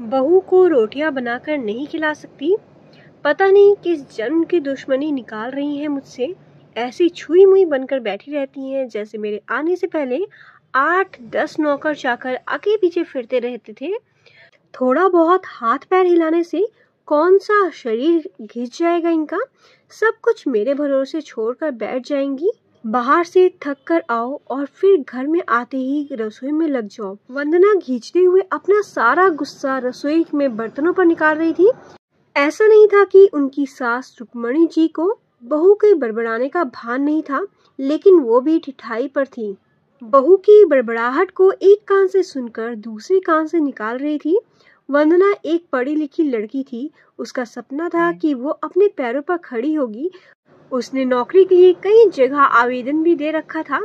बहू को रोटियां बनाकर नहीं खिला सकती पता नहीं किस जन्म की दुश्मनी निकाल रही हैं मुझसे ऐसी छुई मुई बनकर बैठी रहती हैं जैसे मेरे आने से पहले आठ दस नौकर चाकर आगे पीछे फिरते रहते थे थोड़ा बहुत हाथ पैर हिलाने से कौन सा शरीर घिस जाएगा इनका सब कुछ मेरे भरोसे छोड़कर बैठ जाएंगी बाहर से थक कर आओ और फिर घर में आते ही रसोई में लग जाओ वंदना घींचते हुए अपना सारा गुस्सा रसोई में बर्तनों पर निकाल रही थी ऐसा नहीं था कि उनकी सास रुक्मणी जी को बहू के बड़बड़ाने का भान नहीं था लेकिन वो भी ठिठाई पर थी बहू की बड़बड़ाहट को एक कान से सुनकर दूसरे कान से निकाल रही थी वंदना एक पढ़ी लिखी लड़की थी उसका सपना था कि वो अपने पैरों पर खड़ी होगी उसने नौकरी के लिए कई जगह आवेदन भी दे रखा था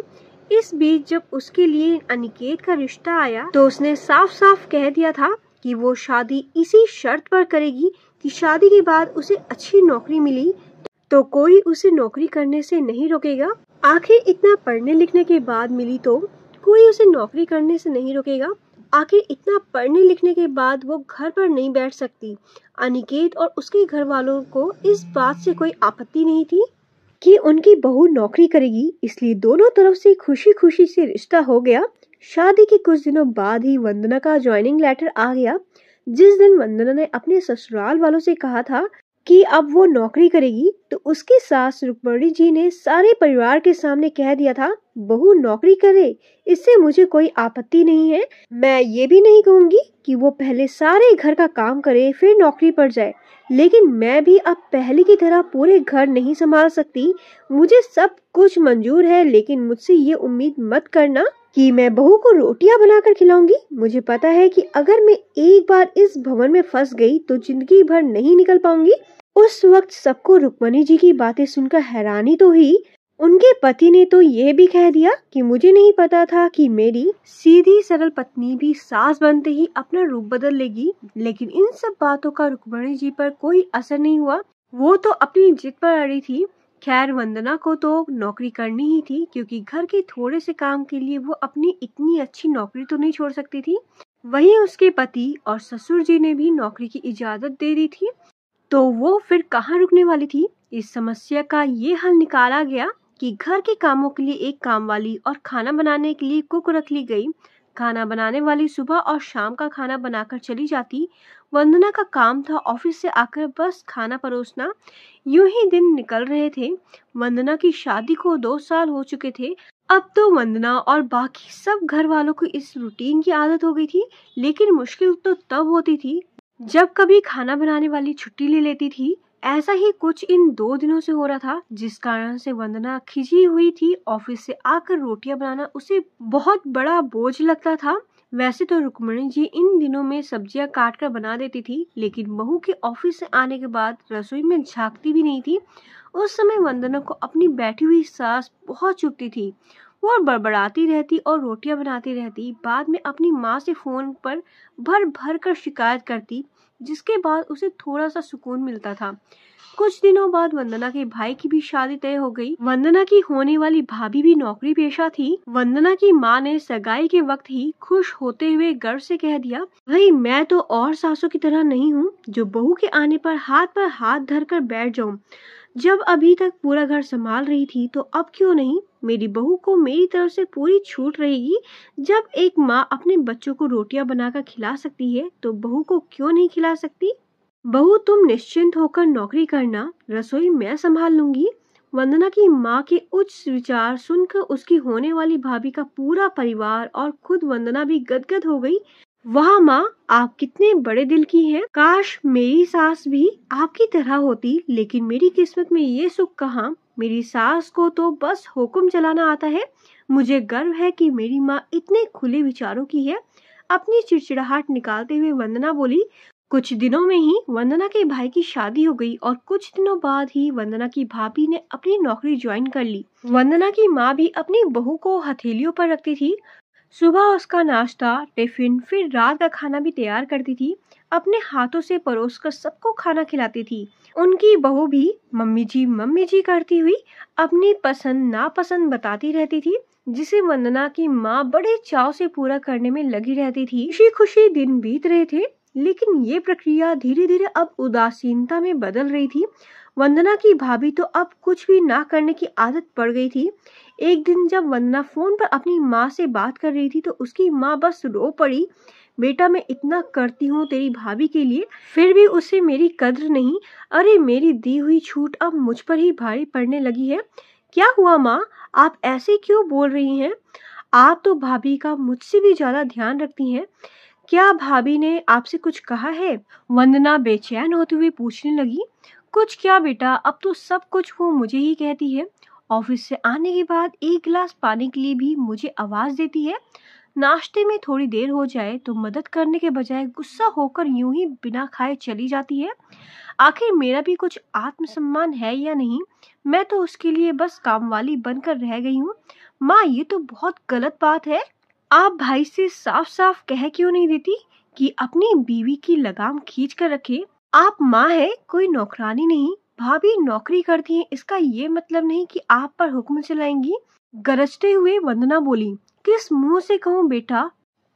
इस बीच जब उसके लिए अनिकेत का रिश्ता आया तो उसने साफ साफ कह दिया था कि वो शादी इसी शर्त पर करेगी कि शादी के बाद उसे अच्छी नौकरी मिली तो कोई उसे नौकरी करने से नहीं रोकेगा आखिर इतना पढ़ने लिखने के बाद मिली तो कोई उसे नौकरी करने से नहीं रोकेगा आखिर इतना पढ़ने लिखने के बाद वो घर पर नहीं बैठ सकती अनिकेत और उसके घर वालों को इस बात से कोई आपत्ति नहीं थी कि उनकी बहू नौकरी करेगी इसलिए दोनों तरफ से खुशी खुशी से रिश्ता हो गया शादी के कुछ दिनों बाद ही वंदना का ज्वाइनिंग लेटर आ गया जिस दिन वंदना ने अपने ससुराल वालों से कहा था कि अब वो नौकरी करेगी तो उसकी सास रुक्मणी जी ने सारे परिवार के सामने कह दिया था बहू नौकरी करे इससे मुझे कोई आपत्ति नहीं है मैं ये भी नहीं कहूँगी कि वो पहले सारे घर का काम करे फिर नौकरी पर जाए लेकिन मैं भी अब पहले की तरह पूरे घर नहीं संभाल सकती मुझे सब कुछ मंजूर है लेकिन मुझसे ये उम्मीद मत करना कि मैं बहू को रोटियां बनाकर खिलाऊंगी मुझे पता है कि अगर मैं एक बार इस भवन में फंस गई तो जिंदगी भर नहीं निकल पाऊंगी उस वक्त सबको रुक्मणी जी की बातें सुनकर हैरानी तो हुई उनके पति ने तो यह भी कह दिया कि मुझे नहीं पता था कि मेरी सीधी सरल पत्नी भी सास बनते ही अपना रूप बदल लेगी लेकिन इन सब बातों का रुक्मणी जी पर कोई असर नहीं हुआ वो तो अपनी जिद पर अड़ी थी खैर वंदना को तो नौकरी करनी ही थी क्योंकि घर के थोड़े से काम के लिए वो अपनी इतनी अच्छी नौकरी तो नहीं छोड़ सकती थी वहीं उसके पति और ससुर जी ने भी नौकरी की इजाज़त दे दी थी तो वो फिर कहाँ रुकने वाली थी इस समस्या का ये हल निकाला गया कि घर के कामों के लिए एक काम वाली और खाना बनाने के लिए कुक रख ली गई खाना बनाने वाली सुबह और शाम का खाना बनाकर चली जाती वंदना का काम था ऑफिस से आकर बस खाना परोसना यूं ही दिन निकल रहे थे वंदना की शादी को दो साल हो चुके थे अब तो वंदना और बाकी सब घर वालों को इस रूटीन की आदत हो गई थी लेकिन मुश्किल तो तब होती थी जब कभी खाना बनाने वाली छुट्टी ले लेती थी ऐसा ही कुछ इन दो दिनों से हो रहा था जिस कारण से वंदना खिंची हुई थी ऑफिस से आकर रोटियां बनाना उसे बहुत बड़ा बोझ लगता था वैसे तो रुक्मणी जी इन दिनों में सब्जियां काट कर बना देती थी लेकिन बहू के ऑफिस से आने के बाद रसोई में झांकती भी नहीं थी उस समय वंदना को अपनी बैठी हुई सास बहुत चुपती थी वो बड़बड़ाती रहती और रोटियां बनाती रहती बाद में अपनी माँ से फ़ोन पर भर भर कर शिकायत करती जिसके बाद उसे थोड़ा सा सुकून मिलता था कुछ दिनों बाद वंदना के भाई की भी शादी तय हो गई वंदना की होने वाली भाभी भी नौकरी पेशा थी वंदना की माँ ने सगाई के वक्त ही खुश होते हुए गर्व से कह दिया भाई मैं तो और सासों की तरह नहीं हूँ जो बहू के आने पर हाथ पर हाथ धर कर बैठ जाऊँ जब अभी तक पूरा घर संभाल रही थी तो अब क्यों नहीं मेरी बहू को मेरी तरफ से पूरी छूट रहेगी जब एक माँ अपने बच्चों को रोटियां बनाकर खिला सकती है तो बहू को क्यों नहीं खिला सकती बहू तुम निश्चिंत होकर नौकरी करना रसोई मैं संभाल लूंगी वंदना की माँ के उच्च विचार सुनकर उसकी होने वाली भाभी का पूरा परिवार और खुद वंदना भी गदगद हो गई वाह माँ आप कितने बड़े दिल की हैं काश मेरी सास भी आपकी तरह होती लेकिन मेरी किस्मत में ये सुख कहाँ मेरी सास को तो बस हुक्म चलाना आता है मुझे गर्व है कि मेरी माँ इतने खुले विचारों की है अपनी चिड़चिड़ाहट निकालते हुए वंदना बोली कुछ दिनों में ही वंदना के भाई की शादी हो गई और कुछ दिनों बाद ही वंदना की भाभी ने अपनी नौकरी ज्वाइन कर ली वंदना की माँ भी अपनी बहू को हथेलियों पर रखती थी सुबह उसका नाश्ता टिफिन फिर रात का खाना भी तैयार करती थी अपने हाथों से परोस कर सबको खाना खिलाती थी उनकी बहू भी मम्मी जी मम्मी जी करती हुई अपनी पसंद नापसंद बताती रहती थी जिसे वंदना की माँ बड़े चाव से पूरा करने में लगी रहती थी खुशी खुशी दिन बीत रहे थे लेकिन ये प्रक्रिया धीरे धीरे अब उदासीनता में बदल रही थी वंदना की भाभी तो अब कुछ भी ना करने की आदत पड़ गई थी एक दिन जब वंदना फ़ोन पर अपनी माँ से बात कर रही थी तो उसकी माँ बस रो पड़ी बेटा मैं इतना करती हूँ तेरी भाभी के लिए फिर भी उसे मेरी कद्र नहीं अरे मेरी दी हुई छूट अब मुझ पर ही भारी पड़ने लगी है क्या हुआ माँ आप ऐसे क्यों बोल रही हैं आप तो भाभी का मुझसे भी ज़्यादा ध्यान रखती हैं क्या भाभी ने आपसे कुछ कहा है वंदना बेचैन होते हुए पूछने लगी कुछ क्या बेटा अब तो सब कुछ वो मुझे ही कहती है ऑफिस से आने के बाद एक गिलास पानी के लिए भी मुझे आवाज़ देती है नाश्ते में थोड़ी देर हो जाए तो मदद करने के बजाय गुस्सा होकर यूं ही बिना खाए चली जाती है आखिर मेरा भी कुछ आत्मसम्मान है या नहीं मैं तो उसके लिए बस काम वाली बनकर रह गई हूँ माँ ये तो बहुत गलत बात है आप भाई से साफ साफ कह क्यों नहीं देती कि अपनी बीवी की लगाम खींच कर रखे आप माँ है कोई नौकरानी नहीं। भाभी नौकरी करती हैं, इसका ये मतलब नहीं कि आप पर हुक्म चलाएंगी गरजते हुए वंदना बोली किस मुँह से कहूँ बेटा?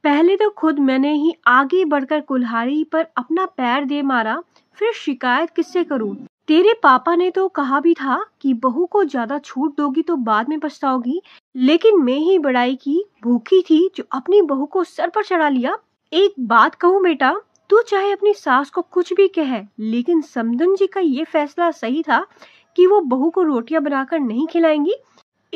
पहले तो खुद मैंने ही आगे बढ़कर कुल्हाड़ी पर अपना पैर दे मारा, फिर शिकायत किससे करूँ? तेरे पापा ने तो कहा भी था कि बहू को ज़्यादा छूट दोगी तो बाद में पछताओगी, लेकिन मैं ही बड़ाई की, भूखी थी, जो अपनी बहू को सर पर चढ़ा लिया। एक बात कहूँ बेटा तू चाहे अपनी सास को कुछ भी कहे लेकिन समदन जी का ये फैसला सही था कि वो बहू को रोटियां बनाकर नहीं खिलाएंगी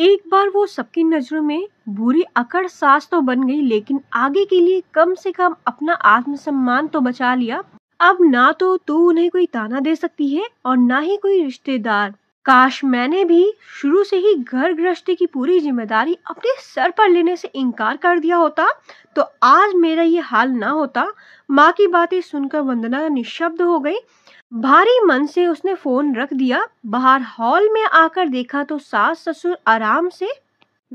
एक बार वो सबकी नजरों में बुरी अकड़ सास तो बन गई लेकिन आगे के लिए कम से कम अपना आत्मसम्मान तो बचा लिया अब ना तो तू उन्हें कोई ताना दे सकती है और ना ही कोई रिश्तेदार काश मैंने भी शुरू से ही घर गृहस्थी की पूरी जिम्मेदारी अपने सर पर लेने से इनकार कर दिया होता तो आज मेरा ये हाल ना होता माँ की बातें सुनकर वंदना निशब्द हो गई भारी मन से उसने फोन रख दिया बाहर हॉल में आकर देखा तो सास ससुर आराम से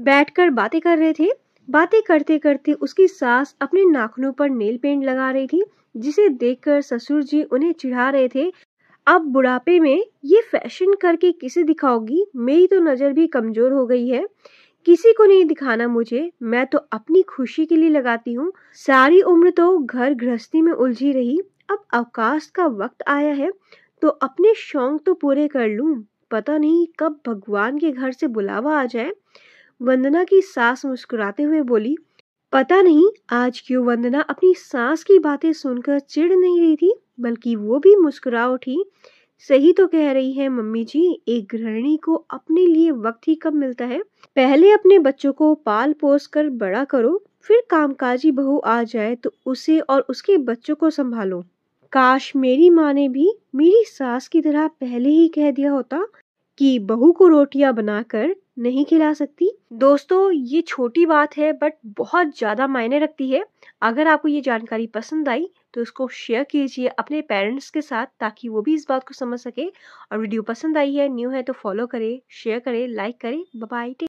बैठकर बातें कर रहे थे बातें करते करते उसकी सास अपने नाखूनों पर नेल पेंट लगा रही थी जिसे देखकर ससुर जी उन्हें चिढ़ा रहे थे अब बुढ़ापे में ये फैशन करके किसे दिखाओगी मेरी तो नज़र भी कमज़ोर हो गई है किसी को नहीं दिखाना मुझे मैं तो अपनी खुशी के लिए लगाती हूँ सारी उम्र तो घर गृहस्थी में उलझी रही अब अवकाश का वक्त आया है तो अपने शौक तो पूरे कर लूँ पता नहीं कब भगवान के घर से बुलावा आ जाए वंदना की सास मुस्कुराते हुए बोली पता नहीं आज क्यों वंदना अपनी सांस की बातें सुनकर चिढ़ नहीं रही थी बल्कि वो भी मुस्कुरा उठी सही तो कह रही है मम्मी जी एक गृहिणी को अपने लिए वक्त ही कब मिलता है पहले अपने बच्चों को पाल पोस कर बड़ा करो फिर कामकाजी बहू आ जाए तो उसे और उसके बच्चों को संभालो काश मेरी माँ ने भी मेरी सास की तरह पहले ही कह दिया होता कि बहू को रोटियां बनाकर नहीं खिला सकती दोस्तों ये छोटी बात है बट बहुत ज़्यादा मायने रखती है अगर आपको ये जानकारी पसंद आई तो इसको शेयर कीजिए अपने पेरेंट्स के साथ ताकि वो भी इस बात को समझ सके और वीडियो पसंद आई है न्यू है तो फॉलो करें शेयर करें लाइक करें बाय